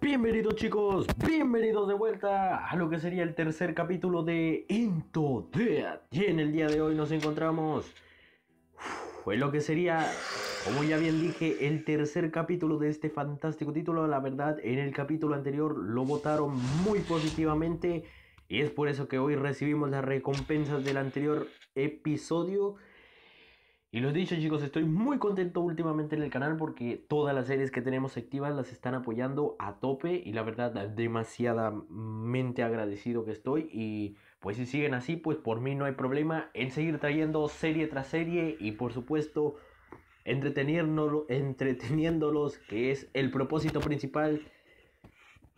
Bienvenidos chicos, bienvenidos de vuelta a lo que sería el tercer capítulo de Into Dead. Y en el día de hoy nos encontramos pues lo que sería, como ya bien dije, el tercer capítulo de este fantástico título. La verdad, en el capítulo anterior lo votaron muy positivamente y es por eso que hoy recibimos las recompensas del anterior episodio. Y lo dicho chicos, estoy muy contento últimamente en el canal porque todas las series que tenemos activas las están apoyando a tope y la verdad demasiadamente agradecido que estoy y pues si siguen así pues por mí no hay problema en seguir trayendo serie tras serie y por supuesto entreteniéndolos que es el propósito principal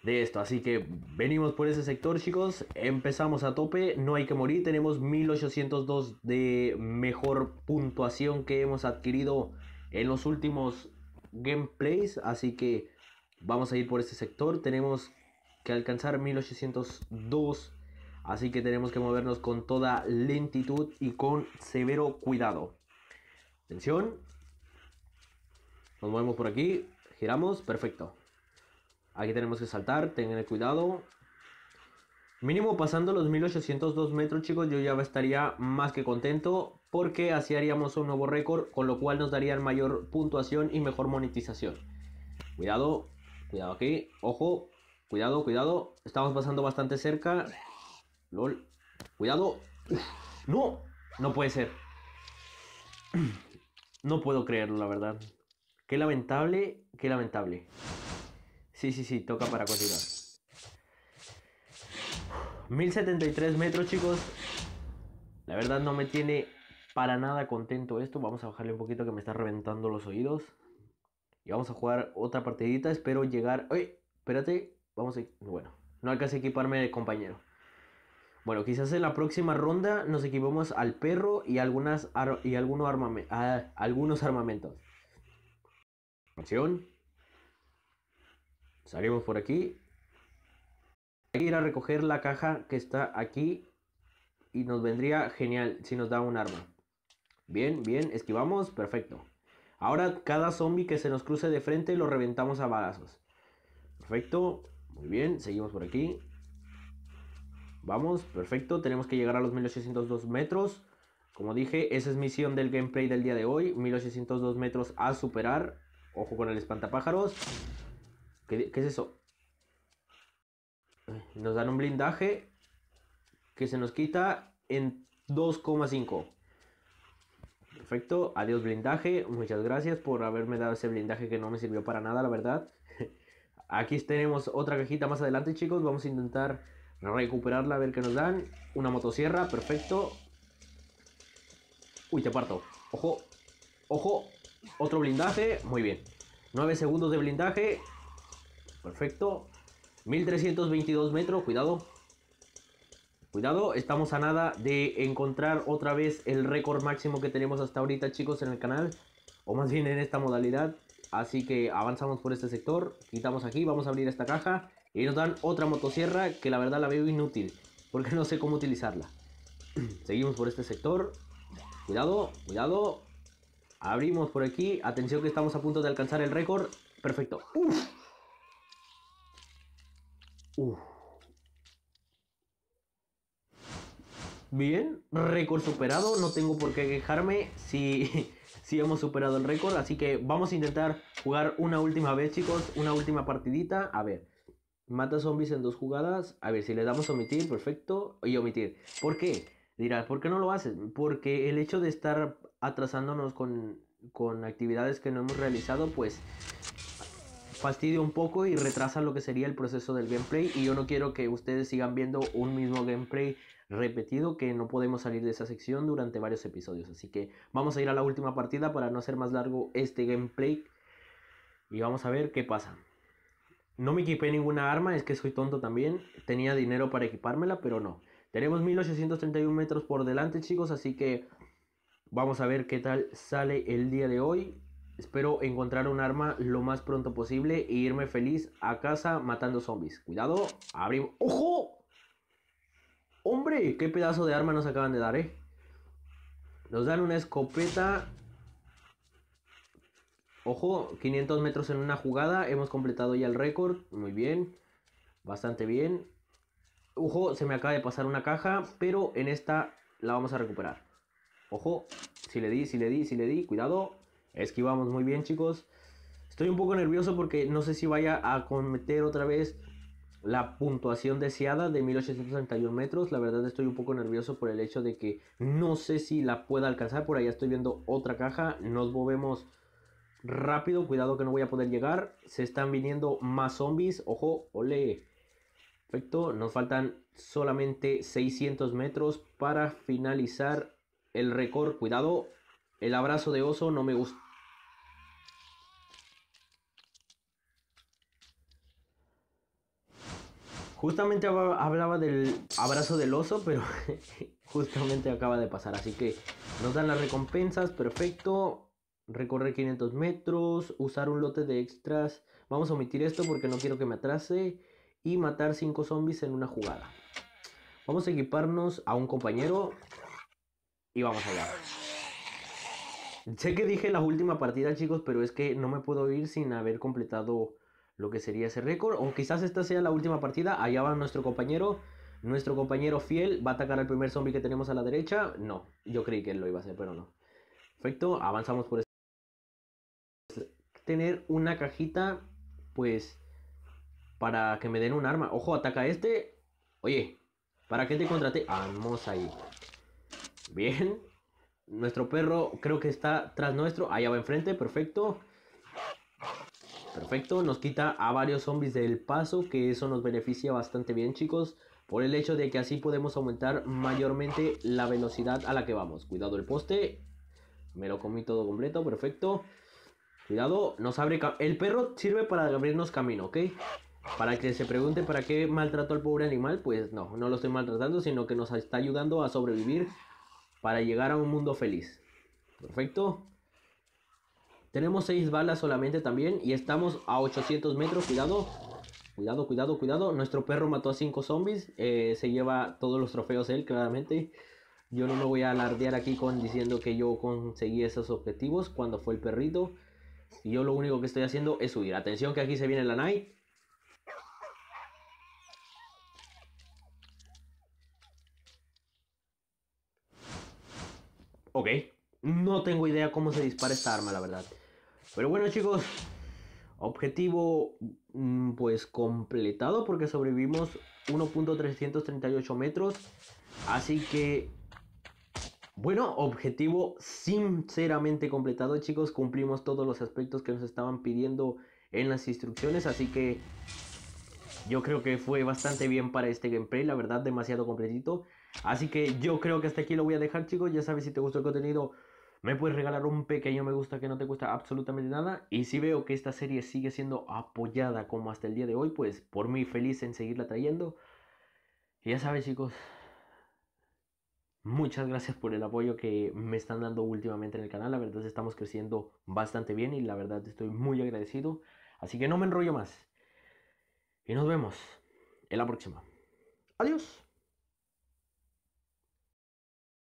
de esto. Así que venimos por ese sector, chicos. Empezamos a tope. No hay que morir. Tenemos 1802 de mejor puntuación que hemos adquirido en los últimos gameplays. Así que vamos a ir por ese sector. Tenemos que alcanzar 1802. Así que tenemos que movernos con toda lentitud y con severo cuidado. Atención. Nos movemos por aquí. Giramos. Perfecto. Aquí tenemos que saltar, tengan cuidado. Mínimo pasando los 1802 metros, chicos, yo ya estaría más que contento porque así haríamos un nuevo récord, con lo cual nos darían mayor puntuación y mejor monetización. Cuidado, cuidado aquí, ojo, cuidado, cuidado, estamos pasando bastante cerca. LOL, cuidado. No, no puede ser. No puedo creerlo, la verdad. Qué lamentable, qué lamentable. Sí, sí, sí, toca para continuar. 1073 metros, chicos. La verdad no me tiene para nada contento esto. Vamos a bajarle un poquito que me está reventando los oídos. Y vamos a jugar otra partidita. Espero llegar... Oye, Espérate. Vamos a... Bueno, no alcancé a equiparme de compañero. Bueno, quizás en la próxima ronda nos equipemos al perro y, algunas y algunos, ah, algunos armamentos. Acción. Salimos por aquí. Hay que ir a recoger la caja que está aquí. Y nos vendría genial si nos da un arma. Bien, bien, esquivamos, perfecto. Ahora cada zombie que se nos cruce de frente lo reventamos a balazos. Perfecto, muy bien, seguimos por aquí. Vamos, perfecto, tenemos que llegar a los 1802 metros. Como dije, esa es misión del gameplay del día de hoy, 1802 metros a superar. Ojo con el espantapájaros. ¿Qué, es eso? Nos dan un blindaje que se nos quita en 2,5. Perfecto, adiós blindaje. Muchas gracias por haberme dado ese blindaje que no me sirvió para nada, la verdad. Aquí tenemos otra cajita más adelante, chicos. Vamos a intentar recuperarla, a ver qué nos dan. Una motosierra, perfecto. Uy, te parto. Ojo, ojo. Otro blindaje, muy bien. 9 segundos de blindaje. Perfecto. 1322 metros, cuidado. Cuidado, estamos a nada de encontrar otra vez el récord máximo que tenemos hasta ahorita, chicos, en el canal. O más bien en esta modalidad. Así que avanzamos por este sector, quitamos aquí, vamos a abrir esta caja. Y nos dan otra motosierra que la verdad la veo inútil. Porque no sé cómo utilizarla. Seguimos por este sector. Cuidado, cuidado. Abrimos por aquí. Atención que estamos a punto de alcanzar el récord. Perfecto. Bien, récord superado, no tengo por qué quejarme si, si hemos superado el récord, así que vamos a intentar jugar una última vez chicos, una última partidita, a ver, mata zombies en dos jugadas, a ver si le damos omitir, perfecto, y omitir, ¿por qué? Dirás, ¿por qué no lo haces? Porque el hecho de estar atrasándonos con, con actividades que no hemos realizado, pues fastidia un poco y retrasa lo que sería el proceso del gameplay y yo no quiero que ustedes sigan viendo un mismo gameplay repetido que no podemos salir de esa sección durante varios episodios. Así que vamos a ir a la última partida para no hacer más largo este gameplay y vamos a ver qué pasa. No me equipé ninguna arma, es que soy tonto también. Tenía dinero para equipármela, pero no. Tenemos 1831 metros por delante, chicos, así que vamos a ver qué tal sale el día de hoy. Espero encontrar un arma lo más pronto posible e irme feliz a casa matando zombies. Cuidado, abrimos. ¡Ojo! ¡Hombre! ¡Qué pedazo de arma nos acaban de dar, eh! Nos dan una escopeta. Ojo, 500 metros en una jugada. Hemos completado ya el récord. Muy bien. Bastante bien. Ojo, se me acaba de pasar una caja, pero en esta la vamos a recuperar. Ojo, si le di, si le di, si le di, cuidado. Esquivamos muy bien, chicos. Estoy un poco nervioso porque no sé si vaya a cometer otra vez la puntuación deseada de 1861 metros. La verdad estoy un poco nervioso por el hecho de que no sé si la pueda alcanzar. Por allá estoy viendo otra caja. Nos movemos rápido. Cuidado que no voy a poder llegar. Se están viniendo más zombies. Ojo, ole. Perfecto. Nos faltan solamente 600 metros para finalizar el récord. Cuidado. El abrazo de oso no me gusta. Justamente hablaba del abrazo del oso, pero justamente acaba de pasar. Así que nos dan las recompensas, perfecto. Recorrer 500 metros, usar un lote de extras. Vamos a omitir esto porque no quiero que me atrase. Y matar 5 zombies en una jugada. Vamos a equiparnos a un compañero y vamos allá. Sé que dije la última partida, chicos, pero es que no me puedo ir sin haber completado lo que sería ese récord. O quizás esta sea la última partida. Allá va nuestro compañero. Nuestro compañero fiel va a atacar al primer zombie que tenemos a la derecha. No, yo creí que él lo iba a hacer, pero no. Perfecto, avanzamos por este. Tener una cajita, pues, para que me den un arma. Ojo, ataca este. Oye, ¿para qué te contraté? Vamos ahí. Bien, nuestro perro creo que está tras nuestro. Allá va enfrente, perfecto. Perfecto, nos quita a varios zombies del paso, que eso nos beneficia bastante bien, chicos. Por el hecho de que así podemos aumentar mayormente la velocidad a la que vamos. Cuidado el poste. Me lo comí todo completo, perfecto. Cuidado, nos abre... El perro sirve para abrirnos camino, ¿ok? Para que se pregunte para qué maltrato al pobre animal, pues no, no lo estoy maltratando, sino que nos está ayudando a sobrevivir para llegar a un mundo feliz. Perfecto. Tenemos 6 balas solamente también y estamos a 800 metros. Cuidado, cuidado, cuidado, cuidado. Nuestro perro mató a 5 zombies. Eh, se lleva todos los trofeos él, claramente. Yo no me voy a alardear aquí con diciendo que yo conseguí esos objetivos cuando fue el perrito. Y yo lo único que estoy haciendo es subir. Atención que aquí se viene la night. Ok. No tengo idea cómo se dispara esta arma, la verdad. Pero bueno, chicos. Objetivo, mm, pues, completado porque sobrevivimos 1.338 metros. Así que... Bueno, objetivo sinceramente completado, chicos. Cumplimos todos los aspectos que nos estaban pidiendo en las instrucciones. Así que yo creo que fue bastante bien para este gameplay, la verdad, demasiado completito. Así que yo creo que hasta aquí lo voy a dejar, chicos. Ya sabes, si te gustó el contenido, me puedes regalar un pequeño me gusta que no te cuesta absolutamente nada. Y si veo que esta serie sigue siendo apoyada como hasta el día de hoy, pues por mí feliz en seguirla trayendo. Y ya sabes, chicos, Muchas gracias por el apoyo que me están dando últimamente en el canal. La verdad estamos creciendo bastante bien y la verdad estoy muy agradecido. Así que no me enrollo más. Y nos vemos en la próxima. Adiós.